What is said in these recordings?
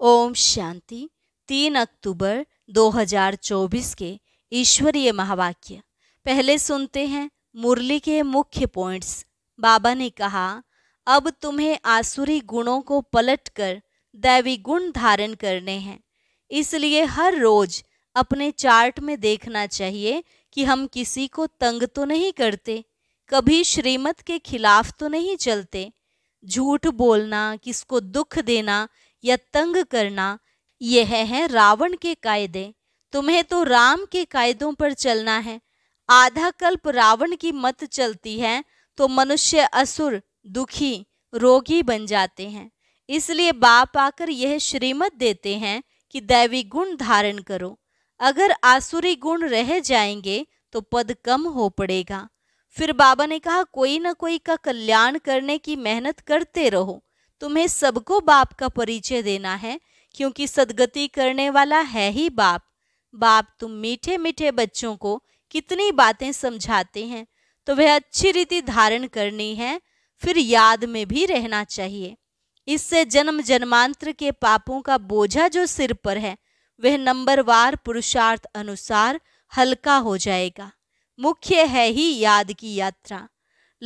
ओम शांति तीन अक्टूबर 2024 के ईश्वरीय महावाक्य पहले सुनते हैं मुरली के मुख्य पॉइंट्स बाबा ने कहा अब तुम्हें आसुरी गुणों को पलटकर दैवी गुण धारण करने हैं इसलिए हर रोज अपने चार्ट में देखना चाहिए कि हम किसी को तंग तो नहीं करते कभी श्रीमत के खिलाफ तो नहीं चलते झूठ बोलना किसको दुख देना या तंग करना यह है रावण के कायदे तुम्हें तो राम के कायदों पर चलना है आधा कल्प रावण की मत चलती है तो मनुष्य असुर दुखी रोगी बन जाते हैं इसलिए बाप आकर यह श्रीमत देते हैं कि दैवी गुण धारण करो अगर आसुरी गुण रह जाएंगे तो पद कम हो पड़ेगा फिर बाबा ने कहा कोई ना कोई का कल्याण करने की मेहनत करते रहो तुम्हें सबको बाप का परिचय देना है क्योंकि सदगति करने वाला है ही बाप बाप तुम मीठे मीठे बच्चों को कितनी बातें समझाते हैं तो वह अच्छी रीति धारण करनी है फिर याद में भी रहना चाहिए इससे जन्म जन्मांतर के पापों का बोझा जो सिर पर है वह नंबरवार पुरुषार्थ अनुसार हल्का हो जाएगा मुख्य है ही याद की यात्रा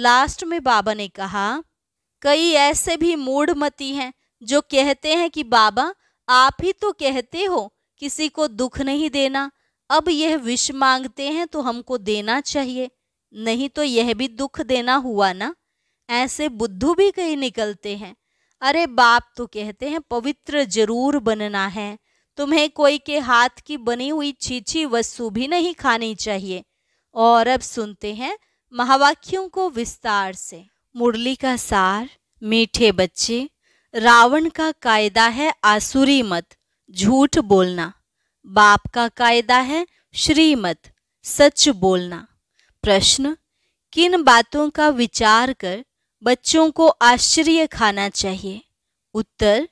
लास्ट में बाबा ने कहा कई ऐसे भी मूढ़मती हैं जो कहते हैं कि बाबा आप ही तो कहते हो किसी को दुख नहीं देना अब यह विष मांगते हैं तो हमको देना चाहिए नहीं तो यह भी दुख देना हुआ ना ऐसे बुद्धू भी कहीं निकलते हैं अरे बाप तो कहते हैं पवित्र जरूर बनना है तुम्हें कोई के हाथ की बनी हुई छीछी वस्तु भी नहीं खानी चाहिए और अब सुनते हैं महावाक्यों को विस्तार से मुरली का सार मीठे बच्चे रावण का कायदा है आसुरी मत झूठ बोलना बाप का कायदा है श्रीमत सच बोलना प्रश्न किन बातों का विचार कर बच्चों को आश्चर्य खाना चाहिए उत्तर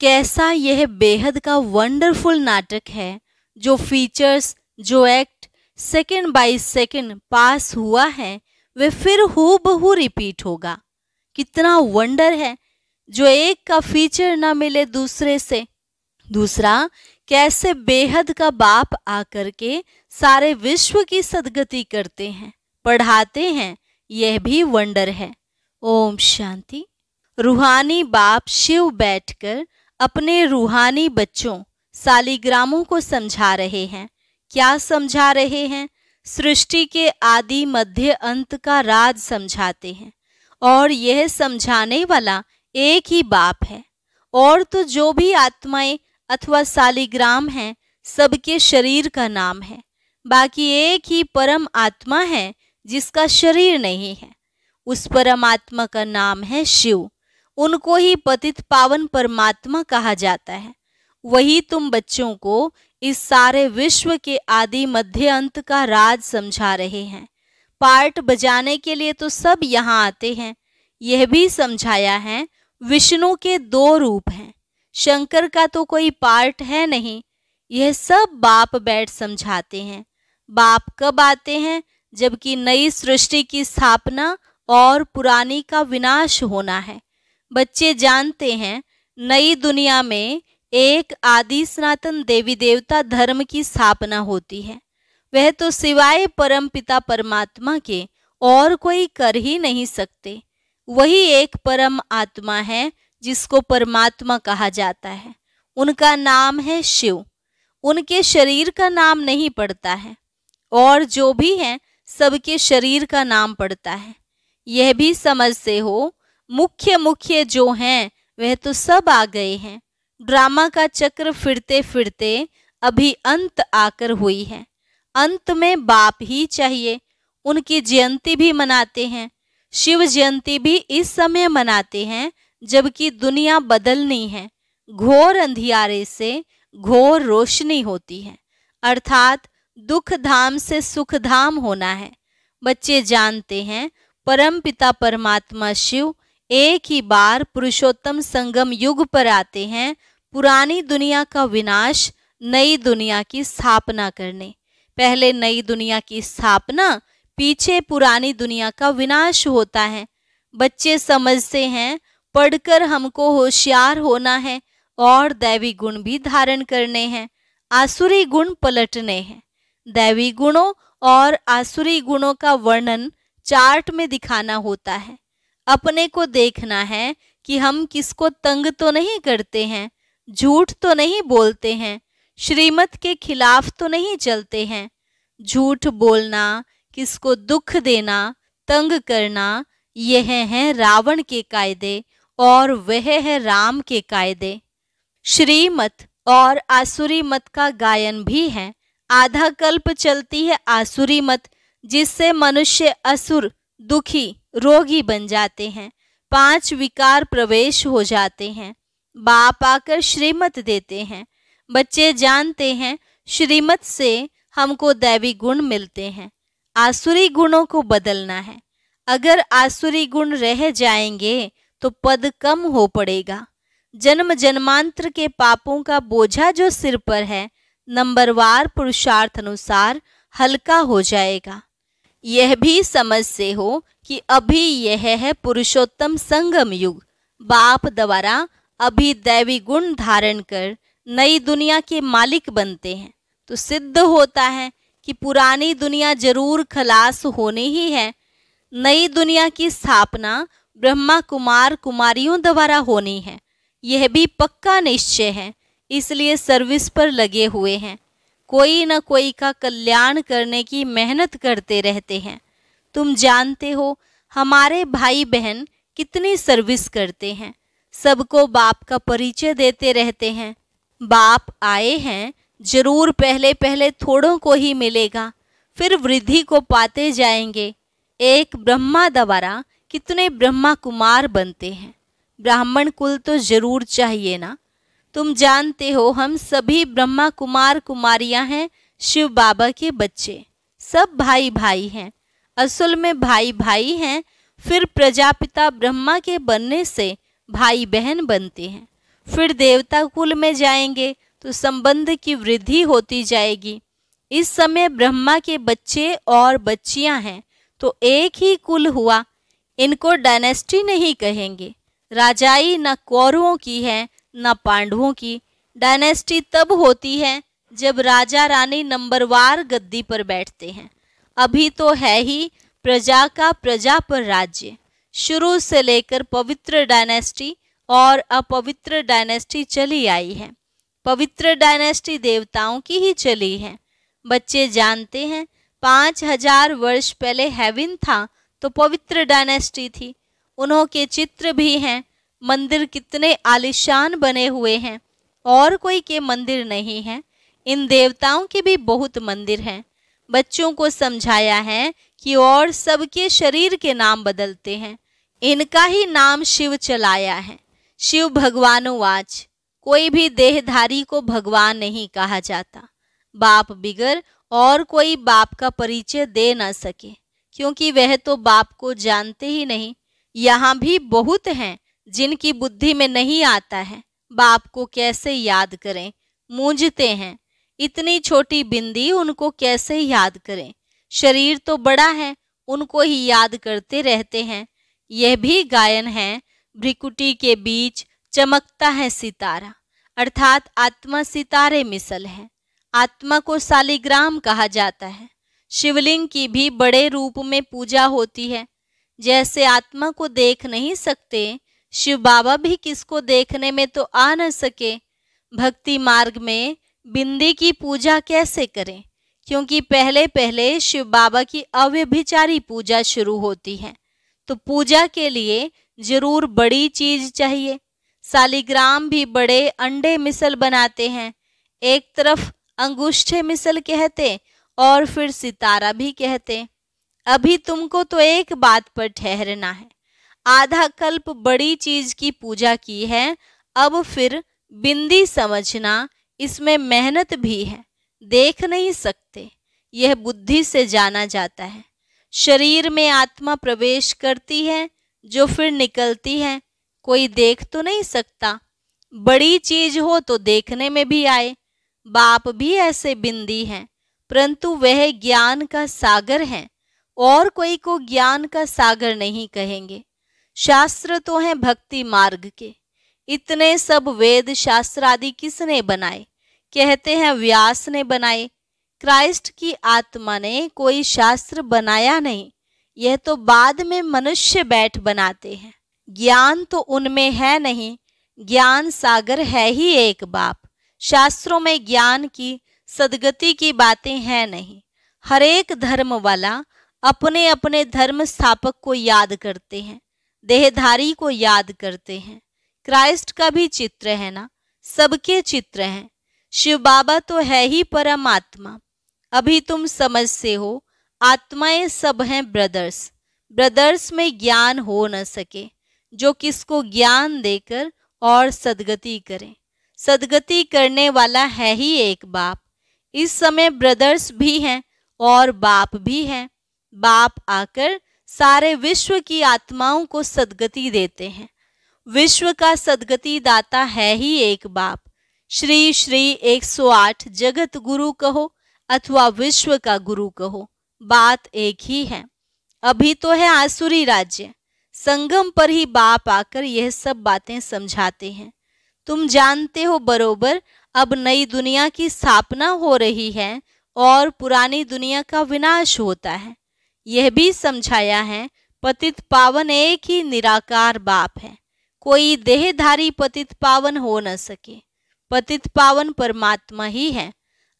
कैसा यह बेहद का वंडरफुल नाटक है जो फीचर्स जो act second by second pass हुआ है वे फिर हु बहू रिपीट होगा कितना वंडर है जो एक का फीचर ना मिले दूसरे से दूसरा कैसे बेहद का बाप आकर के सारे विश्व की सदगति करते हैं पढ़ाते हैं यह भी वंडर है ओम शांति रूहानी बाप शिव बैठकर अपने रूहानी बच्चों सालिग्रामों को समझा रहे हैं क्या समझा रहे हैं सृष्टि के आदि मध्य अंत का राज समझाते हैं और यह समझाने वाला एक ही बाप है और तो जो भी आत्माएं अथवा सालिग्राम हैं सबके शरीर का नाम है बाकी एक ही परम आत्मा है जिसका शरीर नहीं है उस परमात्मा का नाम है शिव उनको ही पतित पावन परमात्मा कहा जाता है वही तुम बच्चों को इस सारे विश्व के आदि मध्य अंत का राज समझा रहे हैं पार्ट बजाने के लिए तो सब यहाँ आते हैं यह भी समझाया है विष्णु के दो रूप हैं शंकर का तो कोई पार्ट है नहीं यह सब बाप बैठ समझाते हैं बाप कब आते हैं जबकि नई सृष्टि की स्थापना और पुरानी का विनाश होना है बच्चे जानते हैं नई दुनिया में एक आदि सनातन देवी देवता धर्म की स्थापना होती है वह तो सिवाय परम पिता परमात्मा के और कोई कर ही नहीं सकते वही एक परम आत्मा है जिसको परमात्मा कहा जाता है उनका नाम है शिव उनके शरीर का नाम नहीं पड़ता है और जो भी है सबके शरीर का नाम पड़ता है यह भी समझ से हो मुख्य मुख्य जो हैं वह तो सब आ गए हैं ड्रामा का चक्र फिरते फिरते अभी अंत आकर हुई है अंत में बाप ही चाहिए उनकी जयंती भी मनाते हैं शिव जयंती भी इस समय मनाते हैं जबकि दुनिया बदलनी है घोर अंधियारे से घोर रोशनी होती है अर्थात दुख धाम से सुख धाम होना है बच्चे जानते हैं परम पिता परमात्मा शिव एक ही बार पुरुषोत्तम संगम युग पर आते हैं पुरानी दुनिया का विनाश नई दुनिया की स्थापना करने पहले नई दुनिया की स्थापना पीछे पुरानी दुनिया का विनाश होता है बच्चे समझते हैं पढ़कर हमको होशियार होना है और दैवी गुण भी धारण करने हैं आसुरी गुण पलटने हैं दैवी गुणों और आसुरी गुणों का वर्णन चार्ट में दिखाना होता है अपने को देखना है कि हम किसको तंग तो नहीं करते हैं झूठ तो नहीं बोलते हैं श्रीमत के खिलाफ तो नहीं चलते हैं झूठ बोलना किसको दुख देना तंग करना यह है रावण के कायदे और वह है राम के कायदे श्रीमत और आसुरी मत का गायन भी है आधा कल्प चलती है आसुरी मत जिससे मनुष्य असुर दुखी रोगी बन जाते हैं पांच विकार प्रवेश हो जाते हैं बाप आकर श्रीमत देते हैं बच्चे जानते हैं श्रीमत से हमको दैवी गुण मिलते हैं आसुरी गुणों को बदलना है अगर आसुरी गुण रह जाएंगे तो पद कम हो पड़ेगा जन्म जन्मांतर के पापों का बोझा जो सिर पर है नंबरवार पुरुषार्थ अनुसार हल्का हो जाएगा यह भी समझ से हो कि अभी यह है पुरुषोत्तम संगम युग बाप द्वारा अभी दैवी गुण धारण कर नई दुनिया के मालिक बनते हैं तो सिद्ध होता है कि पुरानी दुनिया जरूर खलास होनी ही है नई दुनिया की स्थापना ब्रह्मा कुमार कुमारियों द्वारा होनी है यह भी पक्का निश्चय है इसलिए सर्विस पर लगे हुए हैं कोई न कोई का कल्याण करने की मेहनत करते रहते हैं तुम जानते हो हमारे भाई बहन कितनी सर्विस करते हैं सबको बाप का परिचय देते रहते हैं बाप आए हैं जरूर पहले पहले थोड़ों को ही मिलेगा फिर वृद्धि को पाते जाएंगे एक ब्रह्मा द्वारा कितने ब्रह्मा कुमार बनते हैं ब्राह्मण कुल तो जरूर चाहिए ना तुम जानते हो हम सभी ब्रह्मा कुमार कुमारियां हैं शिव बाबा के बच्चे सब भाई भाई हैं असल में भाई भाई हैं फिर प्रजापिता ब्रह्मा के बनने से भाई बहन बनते हैं फिर देवता कुल में जाएंगे तो संबंध की वृद्धि होती जाएगी इस समय ब्रह्मा के बच्चे और बच्चियां हैं तो एक ही कुल हुआ इनको डायनेस्टी नहीं कहेंगे राजाई न कौरवों की है न पांडवों की डायनेस्टी तब होती है जब राजा रानी नंबरवार गद्दी पर बैठते हैं अभी तो है ही प्रजा का प्रजा पर राज्य शुरू से लेकर पवित्र डायनेस्टी और अपवित्र डायनेस्टी चली आई है पवित्र डायनेस्टी देवताओं की ही चली है बच्चे जानते हैं पाँच हजार वर्ष पहले हेविन था तो पवित्र डायनेस्टी थी उन्हों के चित्र भी हैं मंदिर कितने आलिशान बने हुए हैं और कोई के मंदिर नहीं हैं इन देवताओं के भी बहुत मंदिर हैं बच्चों को समझाया है कि और सबके शरीर के नाम बदलते हैं इनका ही नाम शिव चलाया है शिव भगवान वाच कोई भी देहधारी को भगवान नहीं कहा जाता बाप बिगर और कोई बाप का परिचय दे न सके क्योंकि वह तो बाप को जानते ही नहीं यहाँ भी बहुत हैं जिनकी बुद्धि में नहीं आता है बाप को कैसे याद करें मूंझते हैं इतनी छोटी बिंदी उनको कैसे याद करें शरीर तो बड़ा है उनको ही याद करते रहते हैं यह भी गायन है भ्रिकुटी के बीच चमकता है सितारा अर्थात आत्मा सितारे मिसल है आत्मा को सालिग्राम कहा जाता है शिवलिंग की भी बड़े रूप में पूजा होती है जैसे आत्मा को देख नहीं सकते शिव बाबा भी किसको देखने में तो आ न सके भक्ति मार्ग में बिंदी की पूजा कैसे करें क्योंकि पहले पहले शिव बाबा की अव्यभिचारी पूजा शुरू होती है तो पूजा के लिए जरूर बड़ी चीज चाहिए सालिग्राम भी बड़े अंडे मिसल बनाते हैं एक तरफ अंगुष्ठे मिसल कहते और फिर सितारा भी कहते अभी तुमको तो एक बात पर ठहरना है आधा कल्प बड़ी चीज की पूजा की है अब फिर बिंदी समझना इसमें मेहनत भी है देख नहीं सकते यह बुद्धि से जाना जाता है शरीर में आत्मा प्रवेश करती है जो फिर निकलती है कोई देख तो नहीं सकता बड़ी चीज हो तो देखने में भी आए बाप भी ऐसे बिंदी हैं परंतु वह ज्ञान का सागर हैं और कोई को ज्ञान का सागर नहीं कहेंगे शास्त्र तो हैं भक्ति मार्ग के इतने सब वेद शास्त्र आदि किसने बनाए कहते हैं व्यास ने बनाए क्राइस्ट की आत्मा ने कोई शास्त्र बनाया नहीं यह तो बाद में मनुष्य बैठ बनाते हैं ज्ञान तो उनमें है नहीं ज्ञान सागर है ही एक बाप शास्त्रों में ज्ञान की सदगति की बातें हैं नहीं हरेक धर्म वाला अपने अपने धर्म स्थापक को याद करते हैं देहधारी को याद करते हैं क्राइस्ट का भी चित्र है ना सबके चित्र हैं शिव बाबा तो है ही परमात्मा अभी तुम समझते हो आत्माएं सब हैं ब्रदर्स ब्रदर्स में ज्ञान हो न सके जो किसको ज्ञान देकर और सदगति करें सदगति करने वाला है ही एक बाप इस समय ब्रदर्स भी हैं और बाप भी हैं बाप आकर सारे विश्व की आत्माओं को सदगति देते हैं विश्व का सदगति दाता है ही एक बाप श्री श्री 108 जगत गुरु कहो अथवा विश्व का गुरु कहो बात एक ही है अभी तो है आसुरी राज्य संगम पर ही बाप आकर यह सब बातें समझाते हैं तुम जानते हो बरोबर अब नई दुनिया की स्थापना हो रही है और पुरानी दुनिया का विनाश होता है यह भी समझाया है पतित पावन एक ही निराकार बाप है कोई देहधारी पतित पावन हो न सके पतित पावन परमात्मा ही है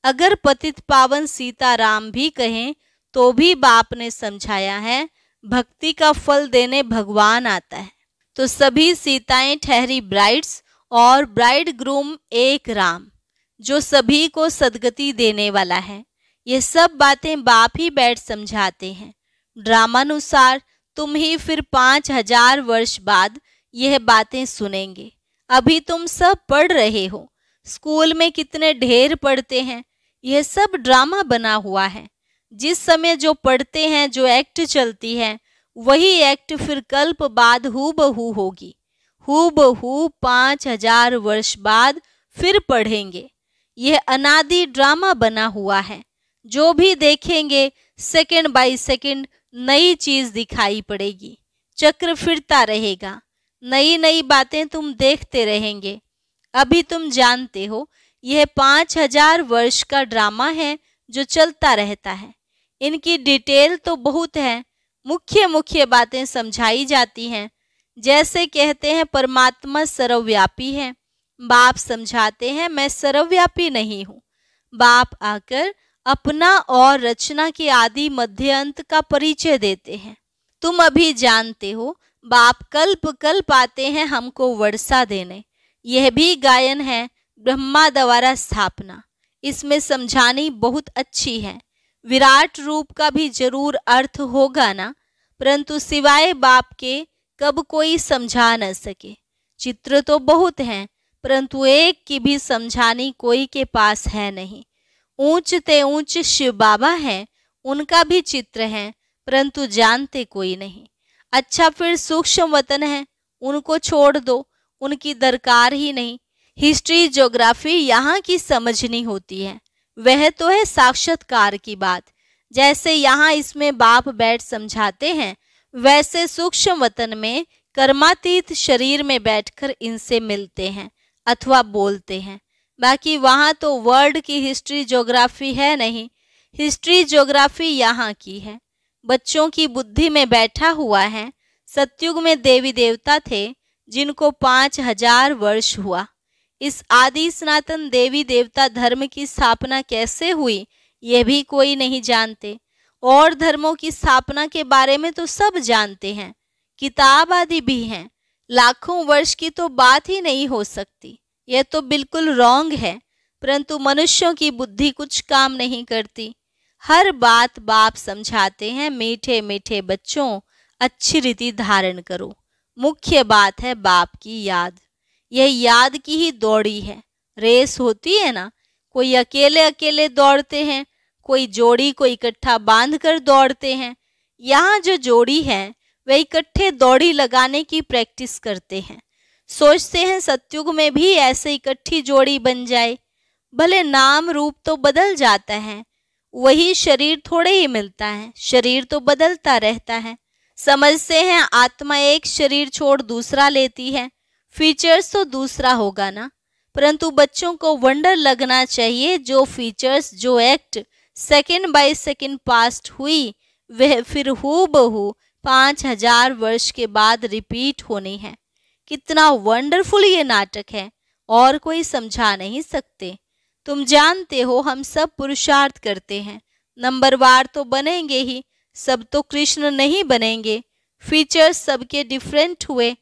अगर पतित पावन सीताराम भी कहें तो भी बाप ने समझाया है भक्ति का फल देने भगवान आता है तो सभी सीताएं ठहरी ब्राइड्स और ब्राइड ग्रूम एक राम जो सभी को सदगति देने वाला है ये सब बातें बाप ही बैठ समझाते हैं ड्रामानुसार तुम ही फिर पाँच हजार वर्ष बाद यह बातें सुनेंगे अभी तुम सब पढ़ रहे हो स्कूल में कितने ढेर पढ़ते हैं ये सब ड्रामा बना हुआ है जिस समय जो पढ़ते हैं जो एक्ट चलती है वही एक्ट फिर कल्प बाद हु बहू होगी हु बहू पाँच हजार वर्ष बाद फिर पढ़ेंगे यह अनादि ड्रामा बना हुआ है जो भी देखेंगे सेकंड बाय सेकंड नई चीज दिखाई पड़ेगी चक्र फिरता रहेगा नई नई बातें तुम देखते रहेंगे अभी तुम जानते हो यह पाँच हजार वर्ष का ड्रामा है जो चलता रहता है इनकी डिटेल तो बहुत है मुख्य मुख्य बातें समझाई जाती हैं जैसे कहते हैं परमात्मा सर्वव्यापी है बाप समझाते हैं मैं सर्वव्यापी नहीं हूँ बाप आकर अपना और रचना के आदि मध्य अंत का परिचय देते हैं तुम अभी जानते हो बाप कल्प कल्प आते हैं हमको वर्षा देने यह भी गायन है ब्रह्मा द्वारा स्थापना इसमें समझानी बहुत अच्छी है विराट रूप का भी जरूर अर्थ होगा ना परंतु सिवाय बाप के कब कोई समझा न सके चित्र तो बहुत हैं परंतु एक की भी समझानी कोई के पास है नहीं ऊंच ते ऊंच शिव बाबा हैं उनका भी चित्र है परंतु जानते कोई नहीं अच्छा फिर सूक्ष्म वतन है उनको छोड़ दो उनकी दरकार ही नहीं हिस्ट्री ज्योग्राफी यहाँ की समझनी होती है वह तो है साक्षात्कार की बात जैसे यहाँ इसमें बाप बैठ समझाते हैं वैसे सूक्ष्म वतन में कर्मातीत शरीर में बैठकर इनसे मिलते हैं अथवा बोलते हैं बाकी वहाँ तो वर्ल्ड की हिस्ट्री ज्योग्राफी है नहीं हिस्ट्री ज्योग्राफी यहाँ की है बच्चों की बुद्धि में बैठा हुआ है सत्युग में देवी देवता थे जिनको पाँच हजार वर्ष हुआ इस आदि सनातन देवी देवता धर्म की स्थापना कैसे हुई ये भी कोई नहीं जानते और धर्मों की स्थापना के बारे में तो सब जानते हैं किताब आदि भी हैं लाखों वर्ष की तो बात ही नहीं हो सकती यह तो बिल्कुल रॉन्ग है परंतु मनुष्यों की बुद्धि कुछ काम नहीं करती हर बात बाप समझाते हैं मीठे मीठे बच्चों अच्छी रीति धारण करो मुख्य बात है बाप की याद यह याद की ही दौड़ी है रेस होती है ना कोई अकेले अकेले दौड़ते हैं कोई जोड़ी को इकट्ठा बांध कर दौड़ते हैं यहाँ जो जोड़ी है वे इकट्ठे दौड़ी लगाने की प्रैक्टिस करते हैं सोचते हैं सत्युग में भी ऐसे इकट्ठी जोड़ी बन जाए भले नाम रूप तो बदल जाता है वही शरीर थोड़े ही मिलता है शरीर तो बदलता रहता है समझते हैं आत्मा एक शरीर छोड़ दूसरा लेती है फीचर्स तो दूसरा होगा ना परंतु बच्चों को वंडर लगना चाहिए जो फीचर्स जो act second by second past हुई वह फिर हु बहू पाँच हजार वर्ष के बाद रिपीट होनी है कितना वंडरफुल ये नाटक है और कोई समझा नहीं सकते तुम जानते हो हम सब पुरुषार्थ करते हैं नंबर वार तो बनेंगे ही सब तो कृष्ण नहीं बनेंगे फीचर्स सबके डिफरेंट हुए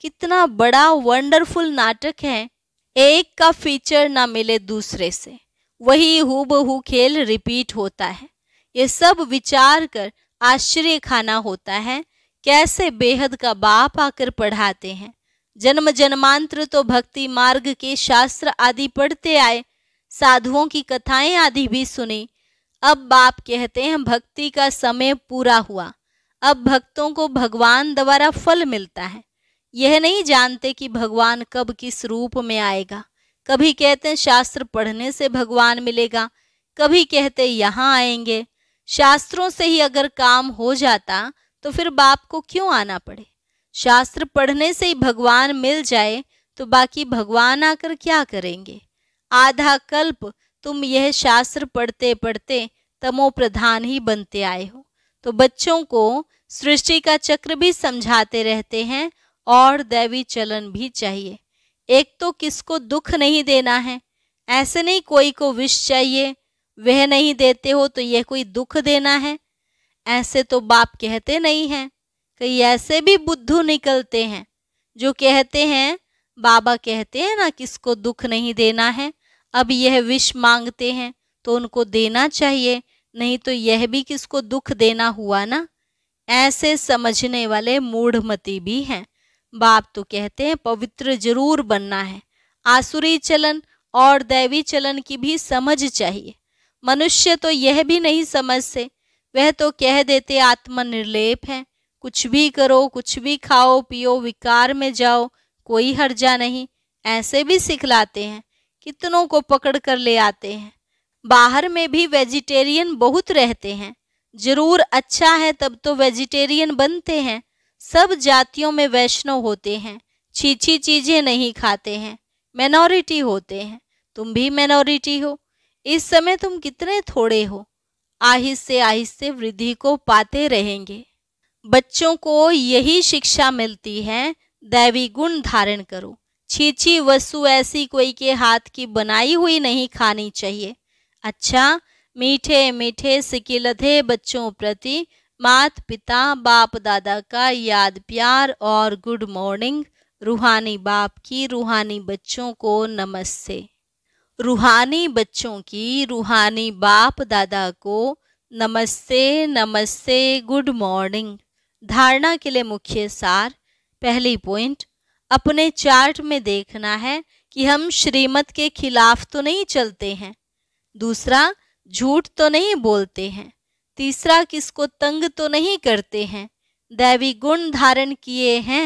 कितना बड़ा वंडरफुल नाटक है एक का फीचर ना मिले दूसरे से वही हूबहू खेल रिपीट होता है ये सब विचार कर आश्चर्य खाना होता है कैसे बेहद का बाप आकर पढ़ाते हैं जन्म जन्मांतर तो भक्ति मार्ग के शास्त्र आदि पढ़ते आए साधुओं की कथाएं आदि भी सुनी अब बाप कहते हैं भक्ति का समय पूरा हुआ अब भक्तों को भगवान द्वारा फल मिलता है यह नहीं जानते कि भगवान कब किस रूप में आएगा कभी कहते हैं शास्त्र पढ़ने से भगवान मिलेगा कभी कहते यहाँ आएंगे शास्त्रों से ही अगर काम हो जाता तो फिर बाप को क्यों आना पड़े शास्त्र पढ़ने से ही भगवान मिल जाए तो बाकी भगवान आकर क्या करेंगे आधा कल्प तुम यह शास्त्र पढ़ते पढ़ते तमो प्रधान ही बनते आए हो तो बच्चों को सृष्टि का चक्र भी समझाते रहते हैं और दैवी चलन भी चाहिए एक तो किसको दुख नहीं देना है ऐसे नहीं कोई को विष चाहिए वह नहीं देते हो तो यह कोई दुख देना है ऐसे तो बाप कहते नहीं हैं कई ऐसे भी बुद्धू निकलते हैं जो कहते हैं बाबा कहते हैं ना किसको दुख नहीं देना है अब यह विष मांगते हैं तो उनको देना चाहिए नहीं तो यह भी किसको दुख देना हुआ ना ऐसे समझने वाले मूढ़मती भी हैं बाप तो कहते हैं पवित्र जरूर बनना है आसुरी चलन और दैवी चलन की भी समझ चाहिए मनुष्य तो यह भी नहीं समझते वह तो कह देते आत्मनिर्लेप है कुछ भी करो कुछ भी खाओ पियो विकार में जाओ कोई हर्जा नहीं ऐसे भी सिखलाते हैं कितनों को पकड़ कर ले आते हैं बाहर में भी वेजिटेरियन बहुत रहते हैं जरूर अच्छा है तब तो वेजिटेरियन बनते हैं सब जातियों में वैष्णव होते हैं छीछी चीज़ें नहीं खाते हैं मैनॉरिटी होते हैं तुम भी मैनॉरिटी हो इस समय तुम कितने थोड़े हो आहिस्ते आहिस्ते वृद्धि को पाते रहेंगे बच्चों को यही शिक्षा मिलती है दैवी गुण धारण करो छीछी वस्तु ऐसी कोई के हाथ की बनाई हुई नहीं खानी चाहिए अच्छा मीठे मीठे सिकिलधे बच्चों प्रति मात पिता बाप दादा का याद प्यार और गुड मॉर्निंग रूहानी बाप की रूहानी बच्चों को नमस्ते रूहानी बच्चों की रूहानी बाप दादा को नमस्ते नमस्ते गुड मॉर्निंग धारणा के लिए मुख्य सार पहली पॉइंट अपने चार्ट में देखना है कि हम श्रीमत के खिलाफ तो नहीं चलते हैं दूसरा झूठ तो नहीं बोलते हैं तीसरा किसको तंग तो नहीं करते हैं दैवी गुण धारण किए हैं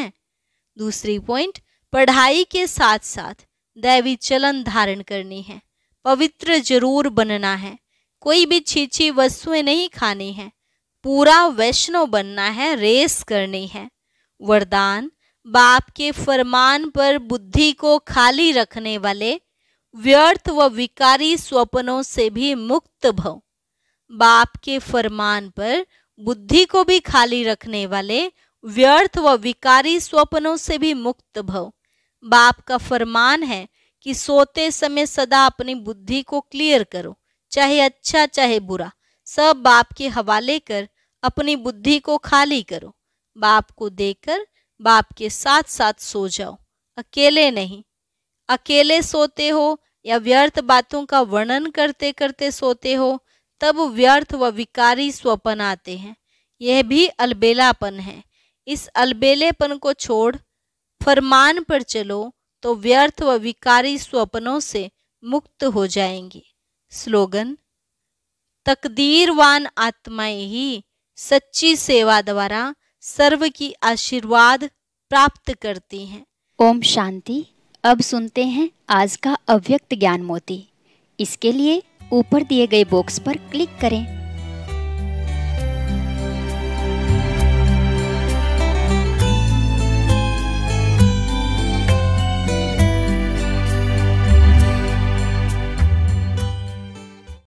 दूसरी पॉइंट पढ़ाई के साथ साथ दैवी चलन धारण करनी है पवित्र जरूर बनना है कोई भी छीछी वस्तुएं नहीं खानी है पूरा वैष्णव बनना है रेस करनी है वरदान बाप के फरमान पर बुद्धि को खाली रखने वाले व्यर्थ व विकारी स्वप्नों से भी मुक्त भव बाप के फरमान पर बुद्धि को भी खाली रखने वाले व्यर्थ व विकारी स्वप्नों से भी मुक्त भव बाप का फरमान है कि सोते समय सदा अपनी बुद्धि को क्लियर करो चाहे अच्छा चाहे बुरा सब बाप के हवाले कर अपनी बुद्धि को खाली करो बाप को देखकर बाप के साथ साथ सो जाओ अकेले नहीं अकेले सोते हो या व्यर्थ बातों का वर्णन करते करते सोते हो तब व्यर्थ व विकारी स्वपन आते हैं यह भी अलबेलापन है इस अलबेलेपन को छोड़ फरमान पर चलो तो व्यर्थ व विकारी स्वपनों से मुक्त हो जाएंगे स्लोगन तकदीरवान आत्माएं ही सच्ची सेवा द्वारा सर्व की आशीर्वाद प्राप्त करती हैं ओम शांति अब सुनते हैं आज का अव्यक्त ज्ञान मोती इसके लिए ऊपर दिए गए बॉक्स पर क्लिक करें